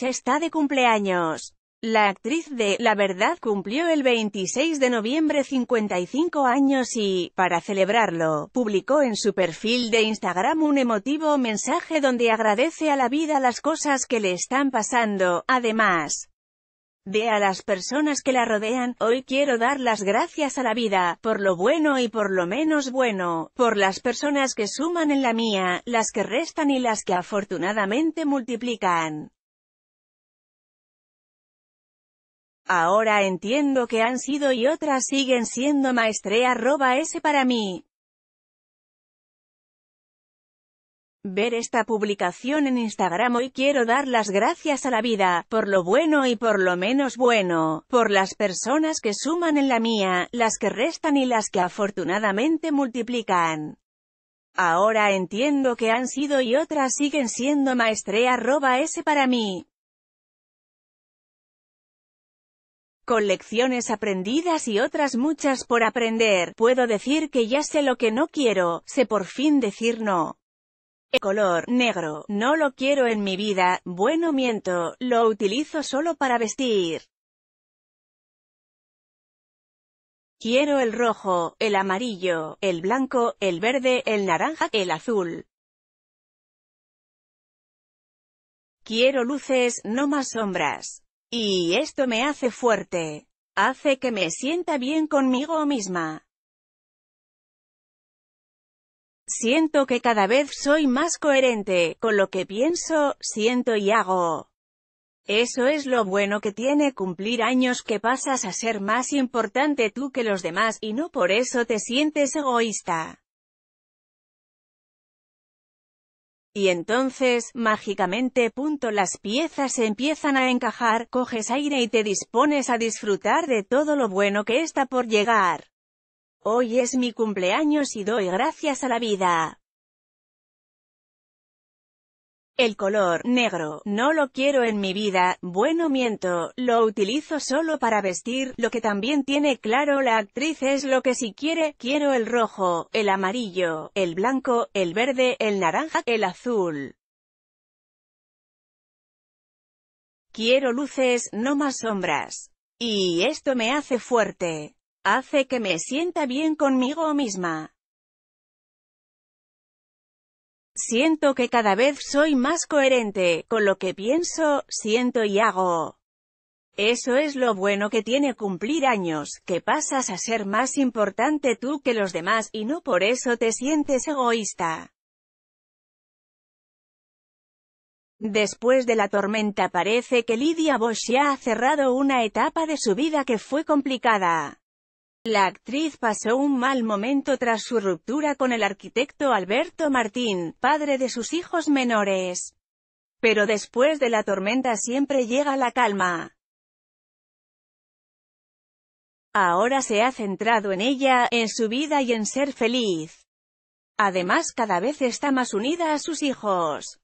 está de cumpleaños. La actriz de La Verdad cumplió el 26 de noviembre 55 años y, para celebrarlo, publicó en su perfil de Instagram un emotivo mensaje donde agradece a la vida las cosas que le están pasando, además de a las personas que la rodean, hoy quiero dar las gracias a la vida, por lo bueno y por lo menos bueno, por las personas que suman en la mía, las que restan y las que afortunadamente multiplican. Ahora entiendo que han sido y otras siguen siendo maestría arroba S para mí. Ver esta publicación en Instagram hoy quiero dar las gracias a la vida, por lo bueno y por lo menos bueno, por las personas que suman en la mía, las que restan y las que afortunadamente multiplican. Ahora entiendo que han sido y otras siguen siendo maestría arroba S para mí. Con lecciones aprendidas y otras muchas por aprender, puedo decir que ya sé lo que no quiero, sé por fin decir no. El color negro, no lo quiero en mi vida, bueno miento, lo utilizo solo para vestir. Quiero el rojo, el amarillo, el blanco, el verde, el naranja, el azul. Quiero luces, no más sombras. Y esto me hace fuerte. Hace que me sienta bien conmigo misma. Siento que cada vez soy más coherente con lo que pienso, siento y hago. Eso es lo bueno que tiene cumplir años que pasas a ser más importante tú que los demás y no por eso te sientes egoísta. Y entonces, mágicamente, punto, las piezas se empiezan a encajar, coges aire y te dispones a disfrutar de todo lo bueno que está por llegar. Hoy es mi cumpleaños y doy gracias a la vida. El color negro, no lo quiero en mi vida, bueno miento, lo utilizo solo para vestir, lo que también tiene claro la actriz es lo que si quiere, quiero el rojo, el amarillo, el blanco, el verde, el naranja, el azul. Quiero luces, no más sombras. Y esto me hace fuerte. Hace que me sienta bien conmigo misma. Siento que cada vez soy más coherente, con lo que pienso, siento y hago. Eso es lo bueno que tiene cumplir años, que pasas a ser más importante tú que los demás y no por eso te sientes egoísta. Después de la tormenta parece que Lidia Bosch ya ha cerrado una etapa de su vida que fue complicada. La actriz pasó un mal momento tras su ruptura con el arquitecto Alberto Martín, padre de sus hijos menores. Pero después de la tormenta siempre llega la calma. Ahora se ha centrado en ella, en su vida y en ser feliz. Además cada vez está más unida a sus hijos.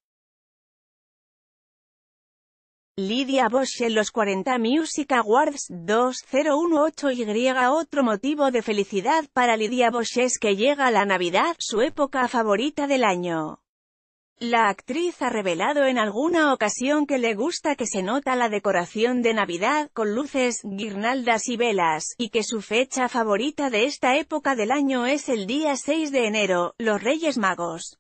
Lidia Bosch en los 40 Music Awards 2018 Y otro motivo de felicidad para Lidia Bosch es que llega la Navidad, su época favorita del año. La actriz ha revelado en alguna ocasión que le gusta que se nota la decoración de Navidad, con luces, guirnaldas y velas, y que su fecha favorita de esta época del año es el día 6 de enero, los Reyes Magos.